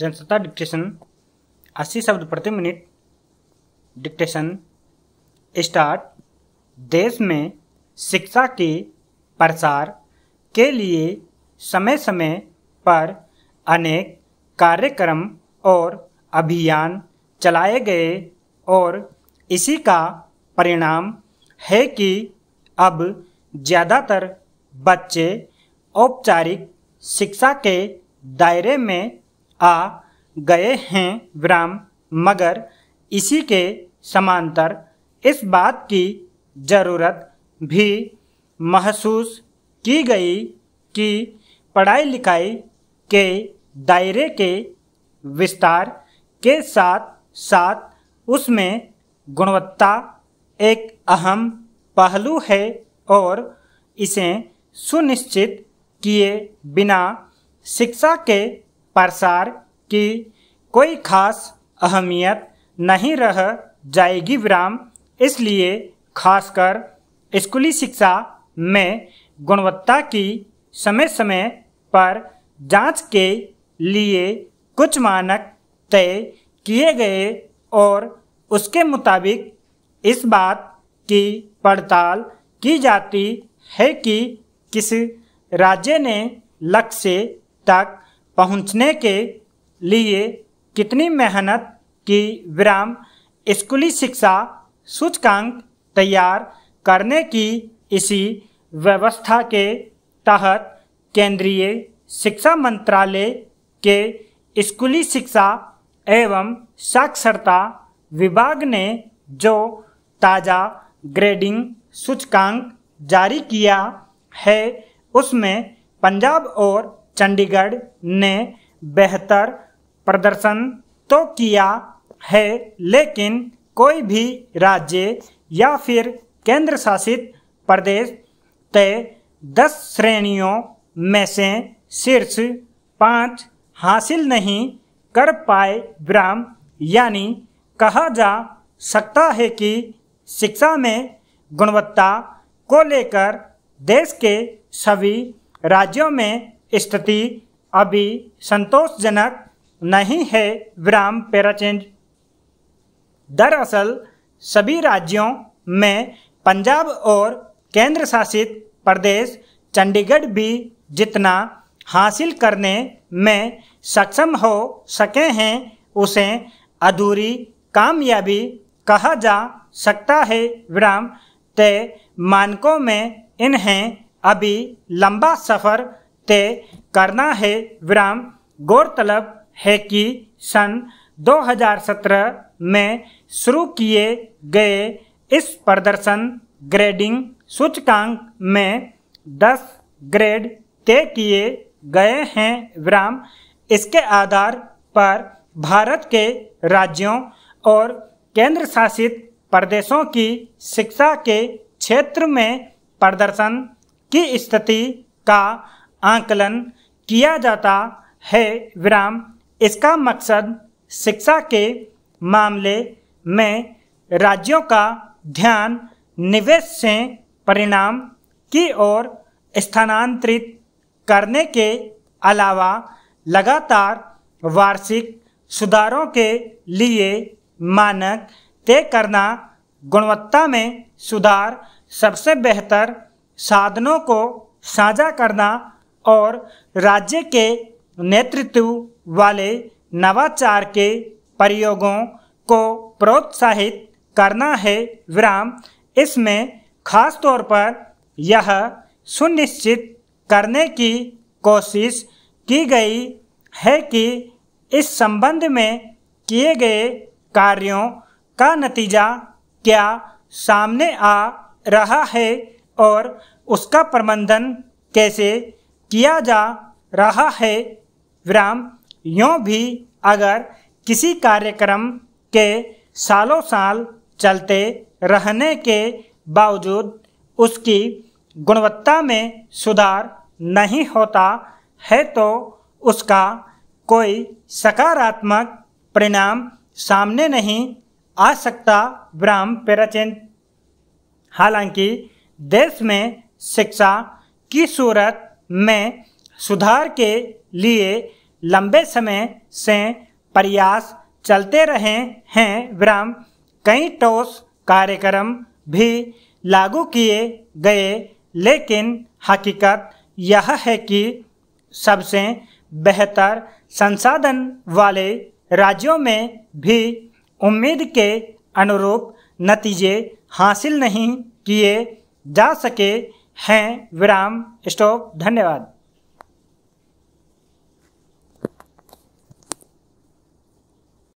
Jansatta dictation अस्सी शब्द प्रति मिनट डिक्टेशन स्टार्ट देश में शिक्षा के प्रसार के लिए समय समय पर अनेक कार्यक्रम और अभियान चलाए गए और इसी का परिणाम है कि अब ज़्यादातर बच्चे औपचारिक शिक्षा के दायरे में आ गए हैं विराम मगर इसी के समांतर इस बात की ज़रूरत भी महसूस की गई कि पढ़ाई लिखाई के दायरे के विस्तार के साथ साथ उसमें गुणवत्ता एक अहम पहलू है और इसे सुनिश्चित किए बिना शिक्षा के प्रसार की कोई खास अहमियत नहीं रह जाएगी विराम इसलिए खासकर स्कूली शिक्षा में गुणवत्ता की समय समय पर जांच के लिए कुछ मानक तय किए गए और उसके मुताबिक इस बात की पड़ताल की जाती है कि किस राज्य ने लक्ष्य तक पहुंचने के लिए कितनी मेहनत की विराम स्कूली शिक्षा सूचकांक तैयार करने की इसी व्यवस्था के तहत केंद्रीय शिक्षा मंत्रालय के स्कूली शिक्षा एवं साक्षरता विभाग ने जो ताज़ा ग्रेडिंग सूचकांक जारी किया है उसमें पंजाब और चंडीगढ़ ने बेहतर प्रदर्शन तो किया है लेकिन कोई भी राज्य या फिर केंद्र शासित प्रदेश तय दस श्रेणियों में से शीर्ष पाँच हासिल नहीं कर पाए ब्राम यानी कहा जा सकता है कि शिक्षा में गुणवत्ता को लेकर देश के सभी राज्यों में स्थिति अभी संतोषजनक नहीं है विराम पैराचेंज दरअसल सभी राज्यों में पंजाब और केंद्र शासित प्रदेश चंडीगढ़ भी जितना हासिल करने में सक्षम हो सके हैं उसे अधूरी कामयाबी कहा जा सकता है विराम तय मानकों में इन्हें अभी लंबा सफ़र तय करना है विराम गौरतलब है कि सन 2017 में शुरू किए गए इस प्रदर्शन ग्रेडिंग सूचकांक में 10 ग्रेड तय किए गए हैं विराम इसके आधार पर भारत के राज्यों और केंद्र शासित प्रदेशों की शिक्षा के क्षेत्र में प्रदर्शन की स्थिति का आकलन किया जाता है विराम इसका मकसद शिक्षा के मामले में राज्यों का ध्यान निवेश से परिणाम की ओर स्थानांतरित करने के अलावा लगातार वार्षिक सुधारों के लिए मानक तय करना गुणवत्ता में सुधार सबसे बेहतर साधनों को साझा करना और राज्य के नेतृत्व वाले नवाचार के प्रयोगों को प्रोत्साहित करना है विराम इसमें खास तौर पर यह सुनिश्चित करने की कोशिश की गई है कि इस संबंध में किए गए कार्यों का नतीजा क्या सामने आ रहा है और उसका प्रबंधन कैसे किया जा रहा है विराम यों भी अगर किसी कार्यक्रम के सालों साल चलते रहने के बावजूद उसकी गुणवत्ता में सुधार नहीं होता है तो उसका कोई सकारात्मक परिणाम सामने नहीं आ सकता ब्राह्म पेराचेन हालांकि देश में शिक्षा की सूरत में सुधार के लिए लंबे समय से प्रयास चलते रहे हैं विराम कई टोस कार्यक्रम भी लागू किए गए लेकिन हकीकत यह है कि सबसे बेहतर संसाधन वाले राज्यों में भी उम्मीद के अनुरूप नतीजे हासिल नहीं किए जा सके हैं विराम स्टॉप धन्यवाद